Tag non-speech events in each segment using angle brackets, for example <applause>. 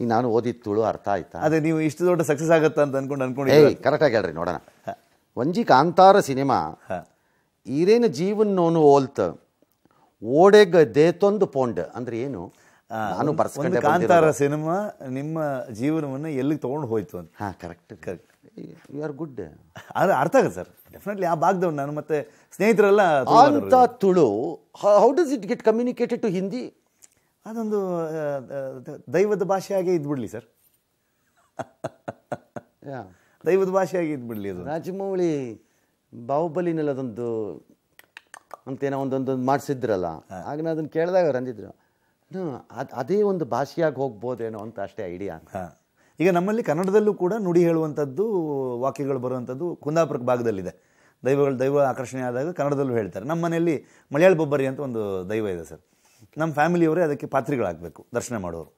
ಈಗ ನಾನು ಓದಿತ್ತುಳು ಅರ್ಥ ಆಯ್ತಾ ಅದೇ ನೀವು ಇಷ್ಟು ದೊಡ್ಡ ಸಕ್ಸಸ್ ಆಗುತ್ತೆ ಅಂತ ಅನ್ಕೊಂಡು ಅನ್ಕೊಂಡು ಕರೆಕ್ಟ್ ಕರೆಕ್ಟಾಗಿ ಹೇಳ್ರಿ ನೋಡೋಣ ಒಂಜಿ ಕಾಂತಾರ ಸಿನಿಮಾ ಈರೇನು ನೋನು ಓಲ್ತ ಓಡೆಗ ದೇತೊಂದು ಪೋಂಡ್ ಅಂದ್ರೆ ಏನು ನಾನು ಬರ್ಸ್ಕೊಂಡೆ ಕಾಂತಾರ ಸಿನಿಮಾ ನಿಮ್ಮ ಜೀವನವನ್ನು ಎಲ್ಲಿ ತಗೊಂಡ್ ಹೋಯ್ತು ಅಂತ ಹಾ correct correct you are good ಅದು ಅರ್ಥ ಆಗುತ್ತೆ ಸರ್ ಡೆಫಿನೆಟ್ಲಿ ಆ ಭಾಗದವ್ರು ನಾನು ಮತ್ತೆ ಸ್ನೇಹಿತರೆಲ್ಲ ಅಂತ Tulu how does it get communicated to Hindi ಅದೊಂದು ದೈವದ ಭಾಷೆಯಾಗೇ ಇದ್ಬಿಡ್ಲಿ ಸರ್ ದೈವದ ಭಾಷೆಯಾಗಿ ಇದ್ಬಿಡ್ಲಿ ಅದು ರಾಜಮೌಳಿ ಬಾಹುಬಲಿನಲ್ಲಿ ಅದೊಂದು ಅಂತೇನೋ ಒಂದೊಂದು ಮಾಡಿಸಿದ್ರಲ್ಲ ಆಗ ನಾನು ಅದನ್ನು ಕೇಳಿದಾಗ ರಂಜಿದ್ರು ಅದು ಅದೇ ಒಂದು ಭಾಷೆಯಾಗಿ ಹೋಗ್ಬೋದೇನೋ ಅಂತ ಅಷ್ಟೇ ಐಡಿಯಾ ಈಗ ನಮ್ಮಲ್ಲಿ ಕನ್ನಡದಲ್ಲೂ ಕೂಡ ನುಡಿ ಹೇಳುವಂಥದ್ದು ವಾಕ್ಯಗಳು ಬರುವಂಥದ್ದು ಕುಂದಾಪುರ ಭಾಗದಲ್ಲಿದೆ ದೈವಗಳು ದೈವ ಆಕರ್ಷಣೆ ಆದಾಗ ಕನ್ನಡದಲ್ಲೂ ಹೇಳ್ತಾರೆ ನಮ್ಮ ಮನೆಯಲ್ಲಿ ಮಲಯಾಳ ಬೊಬ್ಬರಿ ಅಂತ ಒಂದು ದೈವ ಇದೆ ಸರ್ ನಮ್ಮ ಫ್ಯಾಮಿಲಿಯವರೇ ಅದಕ್ಕೆ ಪಾತ್ರಿಗಳಾಗಬೇಕು ದರ್ಶನ ಮಾಡೋರು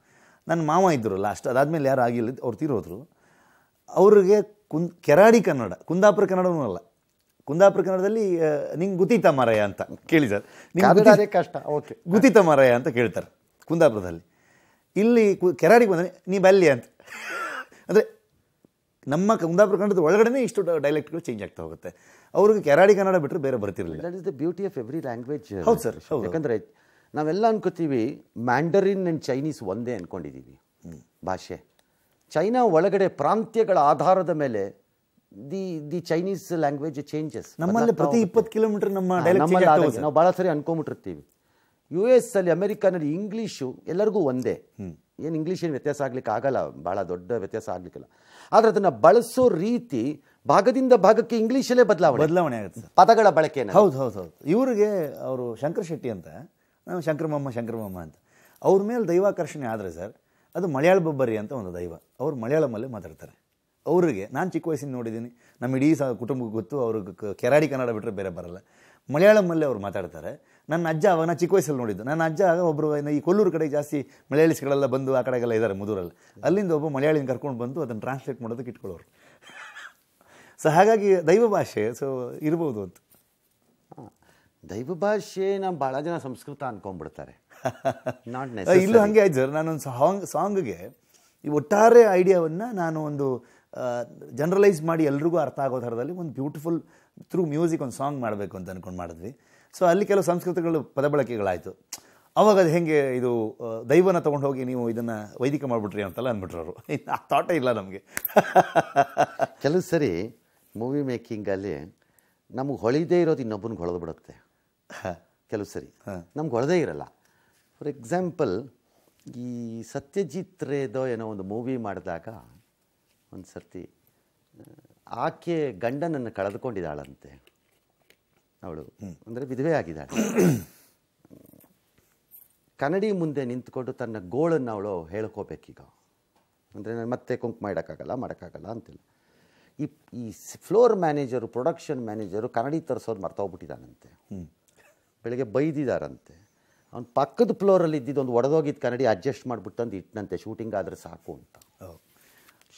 ನನ್ನ ಮಾವ ಇದ್ದರು ಲಾಸ್ಟ್ ಅದಾದಮೇಲೆ ಯಾರು ಆಗಿಲ್ಲ ಅವ್ರು ತೀರೋದ್ರು ಅವ್ರಿಗೆ ಕುಂದ್ ಕೆರಾಡಿ ಕನ್ನಡ ಕುಂದಾಪುರ ಕನ್ನಡವೂ ಅಲ್ಲ ಕುಂದಾಪುರ ಕನ್ನಡದಲ್ಲಿ ನಿಂಗೆ ಗುತಿತ ಮಾರಾಯ ಅಂತ ಕೇಳಿದ್ದಾರೆ ನಿಮಗೆ ಕಷ್ಟ ಓಕೆ ಗುತಿತ ಮಾರಾಯ ಅಂತ ಕೇಳ್ತಾರೆ ಕುಂದಾಪುರದಲ್ಲಿ ಇಲ್ಲಿ ಕು ಕೆರಾಡಿ ಬಂದರೆ ನೀ ಬಲ್ಲಿ ಅಂತ ಅಂದರೆ ನಮ್ಮ ಕುಂದಾಪುರ ಕನ್ನಡದ ಒಳಗಡೆ ಇಷ್ಟು ಡೈಲೆಕ್ಟ್ಗಳು ಚೇಂಜ್ ಆಗ್ತಾ ಹೋಗುತ್ತೆ ಅವ್ರಿಗೆ ಕೆರಾಡಿ ಕನ್ನಡ ಬಿಟ್ಟರೆ ಬೇರೆ ಬರ್ತಿರಲಿಲ್ಲ that is the beauty of every language ಹೌದು ಸರ್ ಯಾಕಂದರೆ ನಾವೆಲ್ಲ ಅನ್ಕೋತೀವಿ ಮ್ಯಾಂಡರಿನ್ ಆ್ಯಂಡ್ ಚೈನೀಸ್ ಒಂದೇ ಅಂದ್ಕೊಂಡಿದ್ದೀವಿ ಭಾಷೆ ಚೈನಾ ಒಳಗಡೆ ಪ್ರಾಂತ್ಯಗಳ ಆಧಾರದ ಮೇಲೆ the the Chinese language changes ನಮ್ಮಲ್ಲಿ ಪ್ರತಿ ಇಪ್ಪತ್ತು ಕಿಲೋಮೀಟರ್ ನಮ್ಮ ನಾವು ಭಾಳ ಸರಿ ಅನ್ಕೊಂಬಿಟ್ಟಿರ್ತೀವಿ ಯು ಎಸ್ ಅಲ್ಲಿ ಅಮೆರಿಕಾನಲ್ಲಿ ಇಂಗ್ಲೀಷು ಎಲ್ಲರಿಗೂ ಒಂದೇ ಏನು ಇಂಗ್ಲೀಷ್ ಏನು ವ್ಯತ್ಯಾಸ ಆಗ್ಲಿಕ್ಕೆ ಆಗಲ್ಲ ಭಾಳ ದೊಡ್ಡ ವ್ಯತ್ಯಾಸ ಆಗ್ಲಿಕ್ಕಿಲ್ಲ ಆದರೆ ಅದನ್ನು ಬಳಸೋ ರೀತಿ ಭಾಗದಿಂದ ಭಾಗಕ್ಕೆ ಇಂಗ್ಲೀಷಲ್ಲೇ ಬದಲಾವಣೆ ಬದಲಾವಣೆ ಆಗುತ್ತೆ ಪದಗಳ ಬಳಕೆ ಹೌದು ಹೌದು ಹೌದು ಇವರಿಗೆ ಅವರು ಶಂಕರ್ ಶೆಟ್ಟಿ ಅಂತ ನಾನು ಶಂಕರಮಮ್ಮ ಶಂಕರಮಮ್ಮ ಅಂತ ಅವ್ರ ಮೇಲೆ ದೈವಾಕರ್ಷಣೆ ಆದರೆ ಸರ್ ಅದು ಮಲಯಾಳ ಬಬ್ಬರಿ ಅಂತ ಒಂದು ದೈವ ಅವರು ಮಲಯಾಳಮಲ್ಲೇ ಮಾತಾಡ್ತಾರೆ ಅವರಿಗೆ ನಾನು ಚಿಕ್ಕ ವಯಸ್ಸಿನ ನೋಡಿದ್ದೀನಿ ನಮ್ಮ ಇಡೀ ಸಹ ಕುಟುಂಬಕ್ಕೆ ಗೊತ್ತು ಅವ್ರಿಗೆ ಕೆರಾಡಿ ಕನ್ನಡ ಬಿಟ್ಟರೆ ಬೇರೆ ಬರಲ್ಲ ಮಲಯಾಳಮಲ್ಲೇ ಅವ್ರು ಮಾತಾಡ್ತಾರೆ ನನ್ನ ಅಜ್ಜ ಅವ ನಾನು ಚಿಕ್ಕ ವಯಸ್ಸಲ್ಲಿ ನೋಡಿದ್ದು ನನ್ನ ಅಜ್ಜ ಆಗ ಒಬ್ಬರು ಈ ಕೊಲ್ಲೂರು ಕಡೆ ಜಾಸ್ತಿ ಮಲಯಾಳಿಸ್ಗಳೆಲ್ಲ ಬಂದು ಆ ಕಡೆಗೆಲ್ಲ ಇದ್ದಾರೆ ಮುದೂರಲ್ಲಿ ಅಲ್ಲಿಂದ ಒಬ್ಬ ಮಲಯಾಳಿನ ಕರ್ಕೊಂಡು ಬಂದು ಅದನ್ನು ಟ್ರಾನ್ಸ್ಲೇಟ್ ಮಾಡೋದಕ್ಕೆ ಇಟ್ಕೊಳ್ಳೋರು ಸೊ <laughs> ಹಾಗಾಗಿ ದೈವ ಭಾಷೆ ಸೊ ಇರ್ಬೋದು ಅಂತ ದೈವ ನಮ್ಮ ಭಾಳ ಜನ ಸಂಸ್ಕೃತ ಅನ್ಕೊಂಡ್ಬಿಡ್ತಾರೆ <laughs> ಇಲ್ಲೂ ಹಾಗೆ ಆಯ್ತು ಸರ್ ನಾನೊಂದು ಸಾಂಗ್ ಸಾಂಗ್ಗೆ ಈ ಒಟ್ಟಾರೆ ಐಡಿಯಾವನ್ನು ನಾನು ಒಂದು ಜನರಲೈಸ್ ಮಾಡಿ ಎಲ್ರಿಗೂ ಅರ್ಥ ಆಗೋ ಥರದಲ್ಲಿ ಒಂದು ಬ್ಯೂಟಿಫುಲ್ ಥ್ರೂ ಮ್ಯೂಸಿಕ್ ಒಂದು ಸಾಂಗ್ ಮಾಡಬೇಕು ಅಂತ ಅಂದ್ಕೊಂಡು ಮಾಡಿದ್ವಿ ಸೊ ಅಲ್ಲಿ ಕೆಲವು ಸಂಸ್ಕೃತಗಳು ಪದಬಳಕೆಗಳಾಯಿತು ಅವಾಗ ಅದು ಹೇಗೆ ಇದು ದೈವನ ತೊಗೊಂಡು ಹೋಗಿ ನೀವು ಇದನ್ನು ವೈದಿಕ ಮಾಡಿಬಿಟ್ರಿ ಅಂತೆಲ್ಲ ಅಂದ್ಬಿಟ್ರು ಅವರು <laughs> ಆ ಥಾಟ ಇಲ್ಲ ನಮಗೆ <laughs> ಕೆಲವು ಸರಿ ಮೂವಿ ಮೇಕಿಂಗಲ್ಲಿ ನಮಗೆ ಹೊಳಿದೇ ಇರೋದು ಇನ್ನೊಬ್ಬನಿಗೆ ಹೊಳೆದು ಬಿಡುತ್ತೆ ಕೆಲವು ಸರಿ ನಮ್ಗೆ ಹೊರದೇ ಇರಲ್ಲ ಫಾರ್ ಎಕ್ಸಾಂಪಲ್ ಈ ಸತ್ಯಜಿತ್ ರೇದೋ ಏನೋ ಒಂದು ಮೂವಿ ಮಾಡಿದಾಗ ಒಂದು ಸರ್ತಿ ಆಕೆ ಗಂಡನನ್ನು ಕಳೆದುಕೊಂಡಿದ್ದಾಳಂತೆ ಅವಳು ಅಂದರೆ ವಿಧವೆ ಆಗಿದ್ದಾಳೆ <coughs> ಕನ್ನಡಿ ಮುಂದೆ ನಿಂತ್ಕೊಂಡು ತನ್ನ ಗೋಳನ್ನು ಅವಳು ಹೇಳ್ಕೋಬೇಕೀಗ ಅಂದರೆ ನಾನು ಮತ್ತೆ ಕುಂಕುಮ ಇಡೋಕ್ಕಾಗಲ್ಲ ಮಾಡೋಕ್ಕಾಗಲ್ಲ ಅಂತಿಲ್ಲ ಈ ಈ ಫ್ಲೋರ್ ಮ್ಯಾನೇಜರು ಪ್ರೊಡಕ್ಷನ್ ಮ್ಯಾನೇಜರು ಕನ್ನಡಿ ತರಿಸೋದು ಮರ್ತೋಗ್ಬಿಟ್ಟಿದ್ದಾನಂತೆ ಬೆಳಗ್ಗೆ ಬೈದಿದ್ದಾರಂತೆ ಅವ್ನು ಪಕ್ಕದ ಫ್ಲೋರಲ್ಲಿ ಇದ್ದಿದ್ದು ಒಂದು ಒಡೆದೋಗಿದ್ದು ಕನ್ನಡಿ ಅಡ್ಜಸ್ಟ್ ಮಾಡಿಬಿಟ್ಟು ತಂದು ಇಟ್ಟನಂತೆ ಶೂಟಿಂಗ್ ಆದರೆ ಸಾಕು ಅಂತ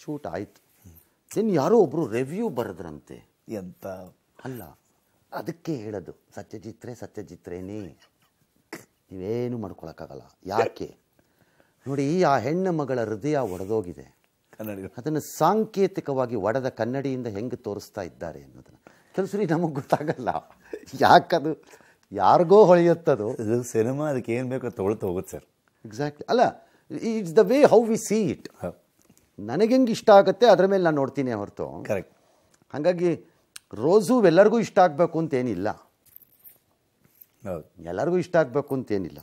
ಶೂಟ್ ಆಯಿತು ದೆನ್ ಯಾರೋ ಒಬ್ಬರು ರಿವ್ಯೂ ಬರೆದ್ರಂತೆ ಎಂತ ಅಲ್ಲ ಅದಕ್ಕೆ ಹೇಳೋದು ಸತ್ಯಜಿತ್ರೆ ಸತ್ಯಜಿತ್ರೇನೇ ನೀವೇನು ಮಾಡ್ಕೊಳಕ್ಕಾಗಲ್ಲ ಯಾಕೆ ನೋಡಿ ಆ ಹೆಣ್ಣು ಮಗಳ ಹೃದಯ ಒಡೆದೋಗಿದೆ ಅದನ್ನು ಸಾಂಕೇತಿಕವಾಗಿ ಒಡೆದ ಕನ್ನಡಿಯಿಂದ ಹೆಂಗೆ ತೋರಿಸ್ತಾ ಇದ್ದಾರೆ ಅನ್ನೋದನ್ನು ಕೆಲಸ ನಮಗೆ ಗೊತ್ತಾಗಲ್ಲ ಯಾಕದು ಯಾರಿಗೋ ಹೊಳೆಯುತ್ತದು ಸಿನಿಮಾ ಅದಕ್ಕೆ ಏನು ಬೇಕೋ ತೊಳೆತು ಹೋಗುತ್ತೆ ಸರ್ ಎಕ್ಸಾಕ್ಟ್ಲಿ ಅಲ್ಲ it's the way how we see it ನನಗೆ ಹೆಂಗೆ ಇಷ್ಟ ಆಗುತ್ತೆ ಅದರ ಮೇಲೆ ನಾನು ನೋಡ್ತೀನಿ ಹೊರತು ಕರೆಕ್ಟ್ ಹಾಗಾಗಿ ರೋಸು ಎಲ್ಲರಿಗೂ ಇಷ್ಟ ಆಗಬೇಕು ಅಂತೇನಿಲ್ಲ ಎಲ್ಲರಿಗೂ ಇಷ್ಟ ಆಗಬೇಕು ಅಂತೇನಿಲ್ಲ